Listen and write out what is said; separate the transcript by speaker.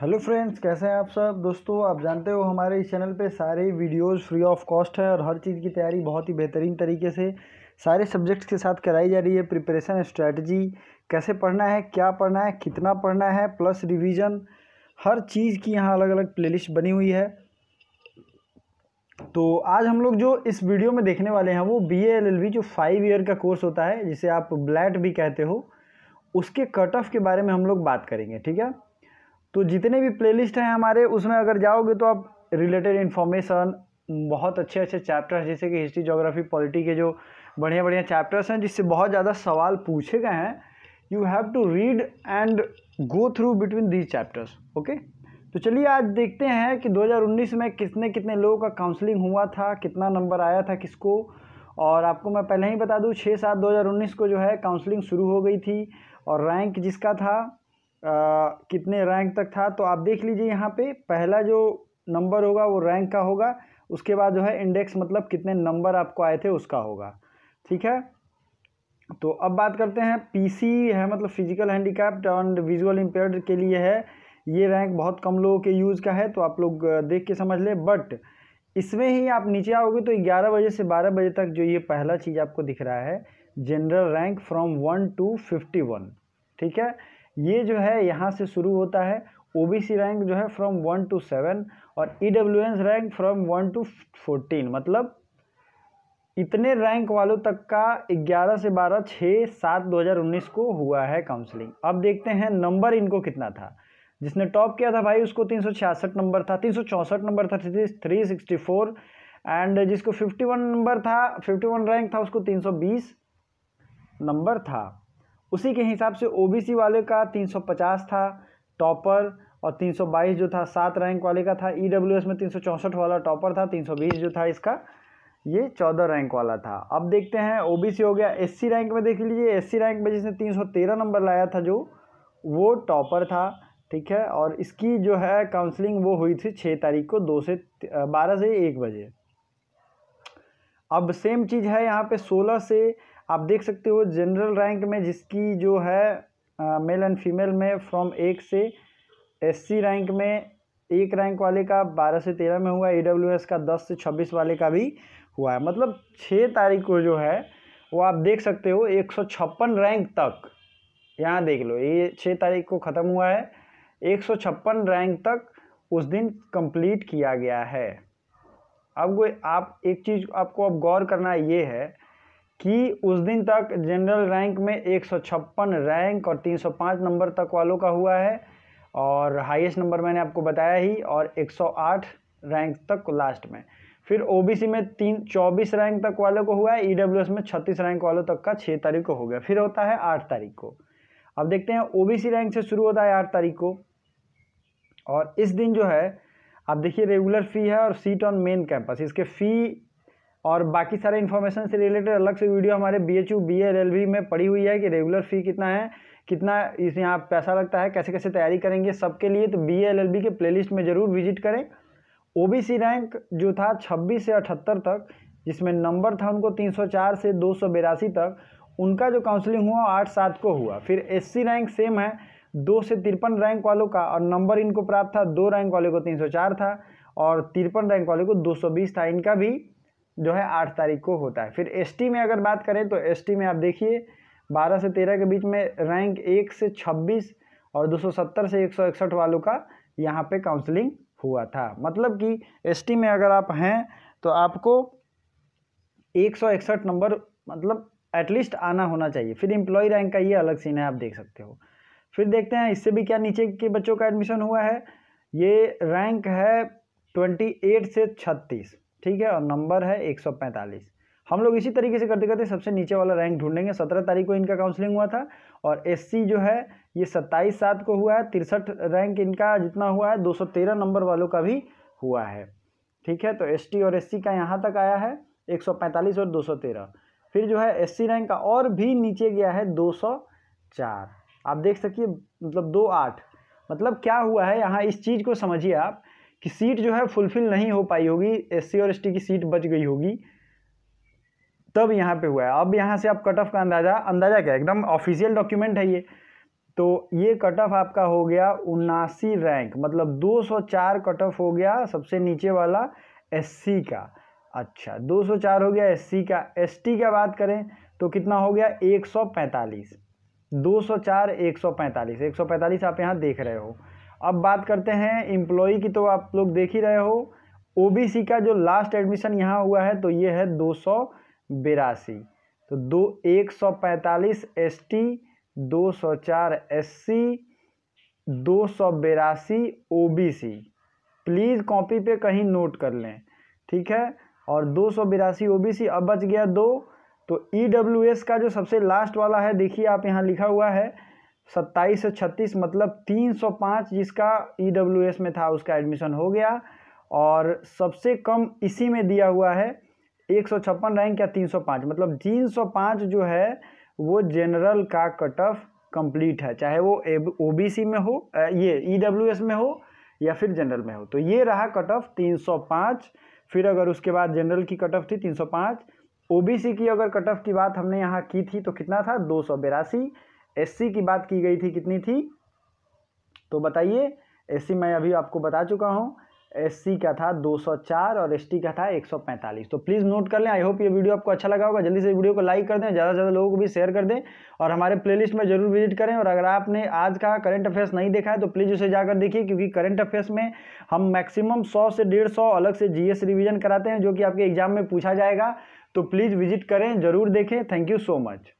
Speaker 1: hello friends कैसे हैं आप सब दोस्तों आप जानते हो हमारे इस चैनल पे सारे वीडियोस फ्री ऑफ कॉस्ट है और हर चीज़ की तैयारी बहुत ही बेहतरीन तरीके से सारे सब्जेक्ट्स के साथ कराई जा रही है प्रिपरेशन स्ट्रेटजी कैसे पढ़ना है क्या पढ़ना है कितना पढ़ना है प्लस रिवीजन हर चीज़ की यहाँ अलग अलग प्ले बनी हुई है तो आज हम लोग जो इस वीडियो में देखने वाले हैं वो बी एल जो फाइव ईयर का कोर्स होता है जिसे आप ब्लैट भी कहते हो उसके कट ऑफ के बारे में हम लोग बात करेंगे ठीक है तो जितने भी प्लेलिस्ट हैं हमारे उसमें अगर जाओगे तो आप रिलेटेड इन्फॉर्मेशन बहुत अच्छे अच्छे चैप्टर्स जैसे कि हिस्ट्री जोग्राफी पॉलिटी के जो बढ़िया बढ़िया चैप्टर्स हैं जिससे बहुत ज़्यादा सवाल पूछे गए हैं you have to read and go through between these chapters okay तो चलिए आज देखते हैं कि 2019 में कितने कितने लोगों का काउंसलिंग हुआ था कितना नंबर आया था किसको और आपको मैं पहले ही बता दूँ छः सात 2019 को जो है काउंसलिंग शुरू हो गई थी और रैंक जिसका था कितने रैंक तक था तो आप देख लीजिए यहाँ पे पहला जो नंबर होगा वो रैंक का होगा उसके बाद जो है इंडेक्स मतलब कितने नंबर आपको आए थे उसका होगा ठीक है तो अब बात करते हैं पी है मतलब physical handicapped and visual impair के लिए है ये रैंक बहुत कम लोगों के यूज़ का है तो आप लोग देख के समझ लें बट इसमें ही आप नीचे आओगे तो ग्यारह बजे से बारह बजे तक जो ये पहला चीज़ आपको दिख रहा है general rank from one to fifty one ठीक है ये जो है यहाँ से शुरू होता है ओबीसी रैंक जो है फ्रॉम वन टू सेवन और E rank from one to fourteen मतलब इतने रैंक वालों तक का ग्यारह से बारह छः सात दो हज़ार उन्नीस को हुआ है काउंसलिंग अब देखते हैं नंबर इनको कितना था जिसने टॉप किया था भाई उसको तीन सौ छियासठ नंबर था तीन सौ चौंसठ नंबर था थ्री सिक्सटी फोर एंड जिसको फिफ्टी वन नंबर था फिफ्टी वन रैंक था उसको तीन सौ बीस नंबर था उसी के हिसाब से ओबीसी वाले का 350 था टॉपर और 322 जो था सात रैंक वाले का था ईडब्ल्यूएस e में तीन वाला टॉपर था 320 जो था इसका ये चौदह रैंक वाला था अब देखते हैं ओबीसी हो गया एससी रैंक में देख लीजिए एससी रैंक में जिसने 313 नंबर लाया था जो वो टॉपर था ठीक है और इसकी जो है काउंसलिंग वो हुई थी छः तारीख को दो से बारह से एक बजे अब सेम चीज़ है यहाँ पर सोलह से आप देख सकते हो जनरल रैंक में जिसकी जो है मेल एंड फीमेल में फ्रॉम एक से एससी रैंक में एक रैंक वाले का बारह से तेरह में हुआ ए का दस से छब्बीस वाले का भी हुआ है मतलब छः तारीख को जो है वो आप देख सकते हो एक सौ छप्पन रैंक तक यहाँ देख लो ये छः तारीख को ख़त्म हुआ है एक सौ छप्पन रैंक तक उस दिन कंप्लीट किया गया है अब आप एक चीज़ आपको अब गौर करना ये है कि उस दिन तक जनरल रैंक में एक रैंक और 305 नंबर तक वालों का हुआ है और हाईएस्ट नंबर मैंने आपको बताया ही और 108 रैंक तक लास्ट में फिर ओबीसी में तीन चौबीस रैंक तक वालों को हुआ है ईडब्ल्यूएस e में छत्तीस रैंक वालों तक का छः तारीख को हो गया फिर होता है आठ तारीख को अब देखते हैं ओबीसी रैंक से शुरू होता है आठ तारीख को और इस दिन जो है आप देखिए रेगुलर फ़ी है और सीट ऑन मेन कैंपस इसके फ़ी और बाकी सारे इन्फॉर्मेशन से रिलेटेड अलग से वीडियो हमारे B H U B L L में पड़ी हुई है कि रेगुलर फ़ी कितना है कितना इस यहाँ पैसा लगता है कैसे कैसे तैयारी करेंगे सबके लिए तो बी एल एल बी के लिस्ट में ज़रूर विजिट करें सी रैंक जो था छब्बीस से अठहत्तर तक जिसमें नंबर था उनको चार से दो तक उनका जो काउंसलिंग हुआ आठ सात को हुआ फिर सी रैंक सेम है दो से तिरपन रैंक वालों का और नंबर इनको प्राप्त था दो रैंक वाले को 304 था और तिरपन रैंक वाले को 220 था इनका भी जो है आठ तारीख को होता है फिर एसटी में अगर बात करें तो एसटी में आप देखिए बारह से तेरह के बीच में रैंक एक से छब्बीस और दो से एक वालों का यहाँ पर काउंसलिंग हुआ था मतलब कि एस में अगर आप हैं तो आपको एक नंबर मतलब एटलीस्ट आना होना चाहिए फिर इम्प्लॉय रैंक का ये अलग सीन है आप देख सकते हो फिर देखते हैं इससे भी क्या नीचे के बच्चों का एडमिशन हुआ है ये रैंक है 28 से छत्तीस ठीक है और नंबर है पैंतालीस हम लोग इसी तरीके से करते करते सबसे नीचे वाला रैंक ढूंढेंगे सत्रह तारीख को इनका काउंसलिंग हुआ था और एससी जो है ये सत्ताईस सात को हुआ है तिरसठ रैंक इनका जितना हुआ है तेरह नंबर वालों का भी हुआ है ठीक है तो एसटी और एससी का यहाँ तक आया है पैंतालीस और तेरह फिर जो है एस रैंक का और भी नीचे गया है दो आप देख सकिए मतलब दो आठ मतलब क्या हुआ है यहाँ इस चीज़ को समझिए आप कि सीट जो है फुलफिल नहीं हो पाई होगी एससी और एसटी की सीट बच गई होगी तब यहाँ पे हुआ है अब यहाँ से आप कट ऑफ का अंदाज़ा अंदाज़ा क्या एकदम ऑफिशियल डॉक्यूमेंट है ये तो ये कट ऑफ आपका हो गया उन्नासी रैंक मतलब 204 कट ऑफ हो गया सबसे नीचे वाला एससी का अच्छा 204 हो गया एससी का एसटी का बात करें तो कितना हो गया 145 204 145 145 आप यहाँ देख रहे हो अब बात करते हैं इम्प्लॉई की तो आप लोग देख ही रहे हो ओबीसी का जो लास्ट एडमिशन यहाँ हुआ है तो ये है दो सौ बेरासी तो दो एक सौ पैंतालीस एस टी दो सौ चार एस सी दो सौ बेरासी O B C please copy पे कहीं नोट कर लें ठीक है और दो सौ बिरासी ओ बी सी अब बच गया दो तो ई डब्ल्यू एस का जो सबसे लास्ट वाला है देखिए आप यहाँ लिखा हुआ है सत्ताईस से छत्तीस मतलब तीन सौ पाँच जिसका ई डब्ल्यू एस में था उसका एडमिशन हो गया और सबसे कम इसी में दिया हुआ है एक सौ छप्पन रैंक या तीन सौ पाँच मतलब तीन सौ पाँच जो है वो जनरल का कट ऑफ कम्प्लीट है चाहे वो ओ बी सी में हो ये ई डब्ल्यू एस में हो या फिर जनरल में हो तो ये रहा कट ऑफ तीन सौ पाँच फिर अगर उसके बाद जनरल की कट ऑफ थी तीन सौ पाँच ओ बी सी की अगर कट ऑफ की बात हमने यहाँ की थी तो कितना था दो सौ बेरासी एससी की बात की गई थी कितनी थी तो बताइए एससी मैं अभी आपको बता चुका हूँ एससी का था 204 और एसटी का था 145 तो प्लीज़ नोट कर लें आई होप ये वीडियो आपको अच्छा लगा होगा जल्दी से वीडियो को लाइक कर दें ज़्यादा से ज़्यादा लोगों को भी शेयर कर दें और हमारे प्लेलिस्ट में जरूर विजिट करें और अगर आपने आज का करंट अफेयर्स नहीं देखा है तो प्लीज़ उसे जाकर देखिए क्योंकि करंट अफेयर्स में हम मैक्सिमम सौ से डेढ़ अलग से जी रिविज़न कराते हैं जो कि आपके एग्जाम में पूछा जाएगा तो प्लीज़ विजिट करें ज़रूर देखें थैंक यू सो मच